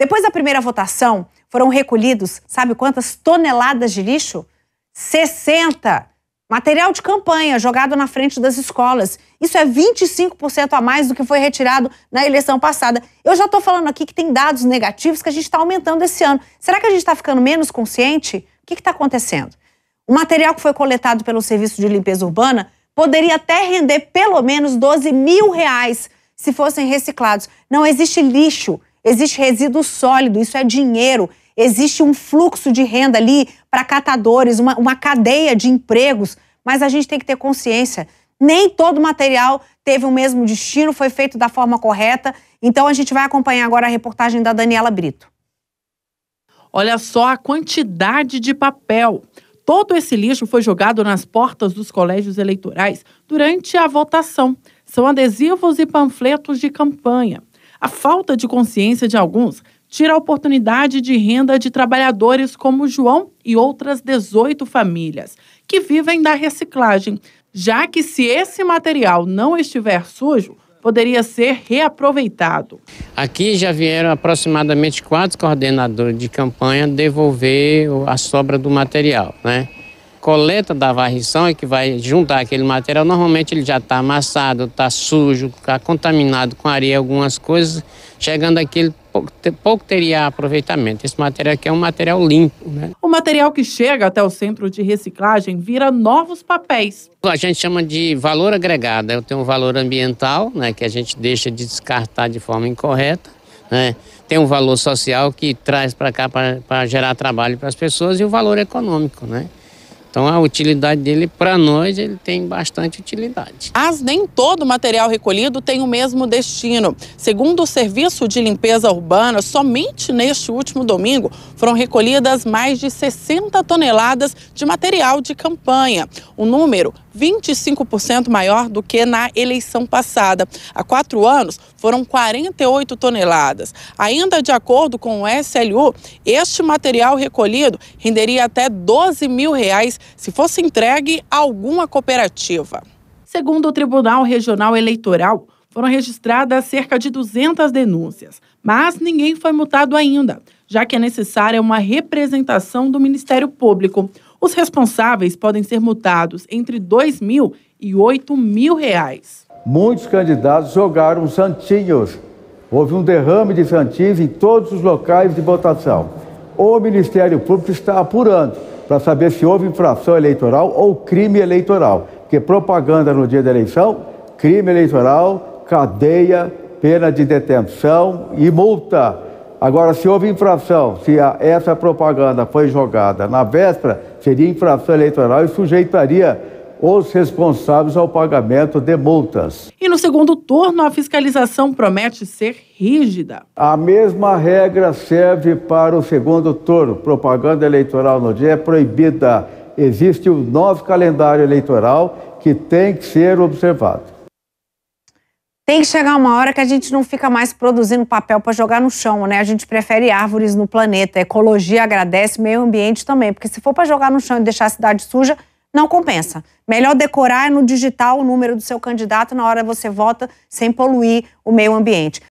Depois da primeira votação, foram recolhidos, sabe quantas toneladas de lixo? 60! Material de campanha jogado na frente das escolas. Isso é 25% a mais do que foi retirado na eleição passada. Eu já estou falando aqui que tem dados negativos que a gente está aumentando esse ano. Será que a gente está ficando menos consciente? O que está acontecendo? O material que foi coletado pelo Serviço de Limpeza Urbana poderia até render pelo menos 12 mil reais se fossem reciclados. Não existe lixo Existe resíduo sólido, isso é dinheiro. Existe um fluxo de renda ali para catadores, uma, uma cadeia de empregos. Mas a gente tem que ter consciência. Nem todo material teve o mesmo destino, foi feito da forma correta. Então a gente vai acompanhar agora a reportagem da Daniela Brito. Olha só a quantidade de papel. Todo esse lixo foi jogado nas portas dos colégios eleitorais durante a votação. São adesivos e panfletos de campanha. A falta de consciência de alguns tira a oportunidade de renda de trabalhadores como João e outras 18 famílias, que vivem da reciclagem, já que se esse material não estiver sujo, poderia ser reaproveitado. Aqui já vieram aproximadamente quatro coordenadores de campanha devolver a sobra do material, né? coleta da varrição é que vai juntar aquele material, normalmente ele já está amassado, está sujo, está contaminado com areia, algumas coisas. Chegando aqui, ele pouco, pouco teria aproveitamento. Esse material aqui é um material limpo. Né? O material que chega até o centro de reciclagem vira novos papéis. A gente chama de valor agregado. Eu tenho um valor ambiental, né, que a gente deixa de descartar de forma incorreta. Né? Tem um valor social que traz para cá para gerar trabalho para as pessoas e o valor econômico, né? Então a utilidade dele para nós ele tem bastante utilidade. Mas nem todo material recolhido tem o mesmo destino. Segundo o Serviço de Limpeza Urbana, somente neste último domingo foram recolhidas mais de 60 toneladas de material de campanha. O número 25% maior do que na eleição passada. Há quatro anos, foram 48 toneladas. Ainda de acordo com o SLU, este material recolhido renderia até 12 mil reais se fosse entregue a alguma cooperativa. Segundo o Tribunal Regional Eleitoral, foram registradas cerca de 200 denúncias, mas ninguém foi multado ainda, já que é necessária uma representação do Ministério Público. Os responsáveis podem ser multados entre R$ 2 mil e R$ 8 mil. Reais. Muitos candidatos jogaram santinhos. Houve um derrame de santinhos em todos os locais de votação. O Ministério Público está apurando para saber se houve infração eleitoral ou crime eleitoral. Porque propaganda no dia da eleição, crime eleitoral, cadeia, pena de detenção e multa. Agora, se houve infração, se essa propaganda foi jogada na véspera, seria infração eleitoral e sujeitaria os responsáveis ao pagamento de multas. E no segundo turno, a fiscalização promete ser rígida. A mesma regra serve para o segundo turno. Propaganda eleitoral no dia é proibida. Existe o um novo calendário eleitoral que tem que ser observado. Tem que chegar uma hora que a gente não fica mais produzindo papel para jogar no chão, né? A gente prefere árvores no planeta. A ecologia agradece, meio ambiente também. Porque se for para jogar no chão e deixar a cidade suja, não compensa. Melhor decorar no digital o número do seu candidato na hora você vota sem poluir o meio ambiente.